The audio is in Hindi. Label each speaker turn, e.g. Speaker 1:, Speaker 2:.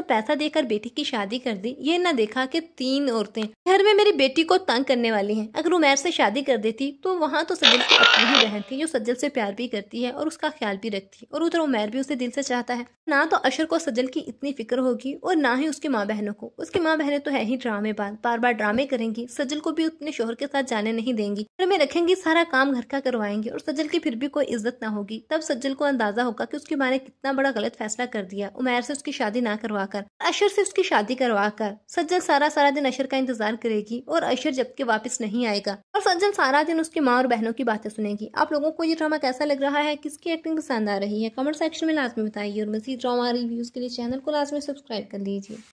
Speaker 1: और पैसा देकर बेटी की शादी कर दी ये न देखा कि तीन औरतें घर में मेरी बेटी को तंग करने वाली हैं अगर उमेर से शादी कर देती तो वहाँ तो सज्जल की अपनी ही बहन थी जो सज्जल से प्यार भी करती है और उसका ख्याल भी रखती है और उधर उमेर भी उसे दिल से चाहता है ना तो अशर को सज्जल की इतनी फिक्र होगी और ना ही उसकी माँ बहनों को उसकी माँ बहनें तो है ही ड्रामे बार बार बार ड्रामे करेंगी सज्जल को भी अपने शोहर के साथ जाने नहीं देंगी घर में रखेंगी सारा काम घर का करवाएंगी और सज्जल की फिर भी कोई इज्जत ना होगी तब सज्जल को अंदाजा होगा कि उसकी माँ ने कितना बड़ा गलत फैसला कर दिया उमेर से उसकी शादी ना करवा करवाकर अशर से उसकी शादी करवाकर सज्जन सारा सारा दिन अशर का इंतजार करेगी और अशर जबकि वापस नहीं आएगा और सज्जन सारा दिन उसकी माँ और बहनों की बातें सुनेगी आप लोगों को ये ड्रामा कैसा लग रहा है किसकी एक्टिंग पसंद आ रही है कमेंट सेक्शन में लाजमी बताइए और मजीद ड्रामा रिव्यूज के लिए चैनल को लाजमी
Speaker 2: सब्सक्राइब कर लीजिए